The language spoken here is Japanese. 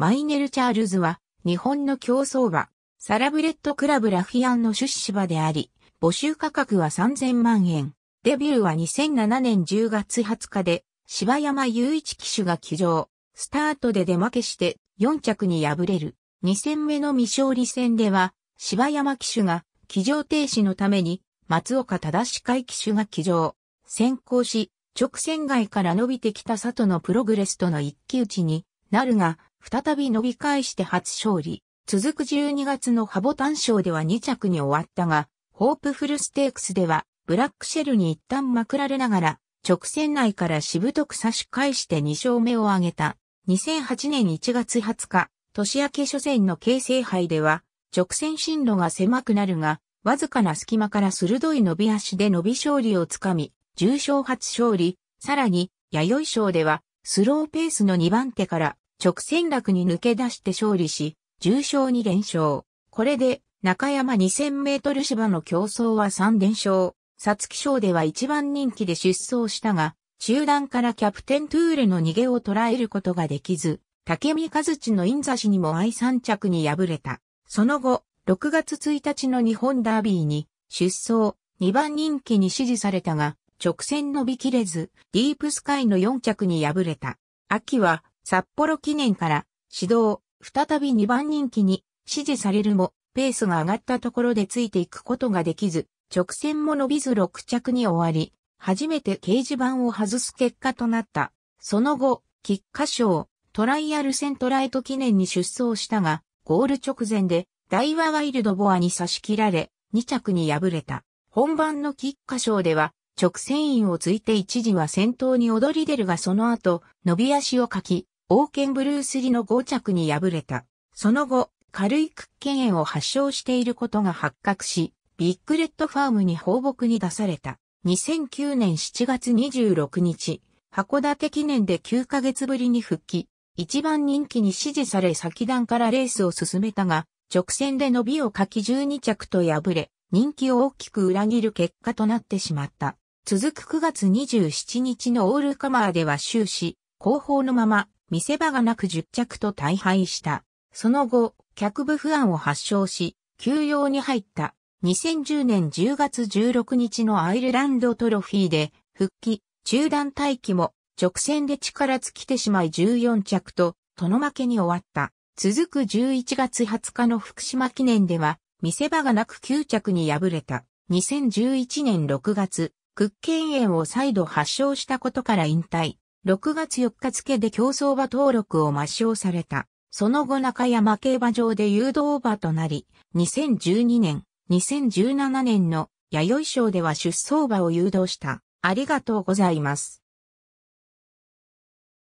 マイネル・チャールズは、日本の競争馬、サラブレッドクラブラフィアンの出資馬であり、募集価格は3000万円。デビューは2007年10月20日で、芝山雄一騎手が騎乗。スタートで出負けして4着に敗れる。2戦目の未勝利戦では、芝山騎手が騎乗停止のために、松岡正会騎手が騎乗。先行し、直線外から伸びてきた里のプログレスとの一騎打ちになるが、再び伸び返して初勝利。続く12月のハボタン賞では2着に終わったが、ホープフルステークスでは、ブラックシェルに一旦まくられながら、直線内からしぶとく差し返して2勝目を挙げた。2008年1月20日、年明け初戦の京成杯では、直線進路が狭くなるが、わずかな隙間から鋭い伸び足で伸び勝利をつかみ、重賞初勝利、さらに、弥生賞では、スローペースの2番手から直線落に抜け出して勝利し、重賞に連勝。これで、中山2000メートル芝の競争は3連勝。ツキ賞では一番人気で出走したが、中段からキャプテントゥーレの逃げを捉えることができず、竹見和地のインザシにも愛三着に敗れた。その後、6月1日の日本ダービーに出走、2番人気に支持されたが、直線伸びきれず、ディープスカイの4着に敗れた。秋は、札幌記念から指導、再び2番人気に支持されるも、ペースが上がったところでついていくことができず、直線も伸びず6着に終わり、初めて掲示板を外す結果となった。その後、菊花賞、トライアルセントライト記念に出走したが、ゴール直前で、大和ワイルドボアに差し切られ、2着に敗れた。本番の菊花賞では、直線員をついて一時は先頭に躍り出るがその後、伸び足をかき、王権ブルース・リの5着に敗れた。その後、軽い屈腱炎を発症していることが発覚し、ビッグレッドファームに放牧に出された。2009年7月26日、函館記念で9ヶ月ぶりに復帰、一番人気に支持され先段からレースを進めたが、直線で伸びを書き12着と敗れ、人気を大きく裏切る結果となってしまった。続く9月27日のオールカマーでは終始、後方のまま見せ場がなく10着と大敗した。その後、脚部不安を発症し、休養に入った。2010年10月16日のアイルランドトロフィーで、復帰、中断待機も、直線で力尽きてしまい14着と、殿負けに終わった。続く11月20日の福島記念では、見せ場がなく9着に敗れた。2011年6月、屈腱炎を再度発症したことから引退。6月4日付で競走馬登録を抹消された。その後中山競馬場で誘導馬となり、2012年、2017年の弥生賞では出走馬を誘導した。ありがとうございます。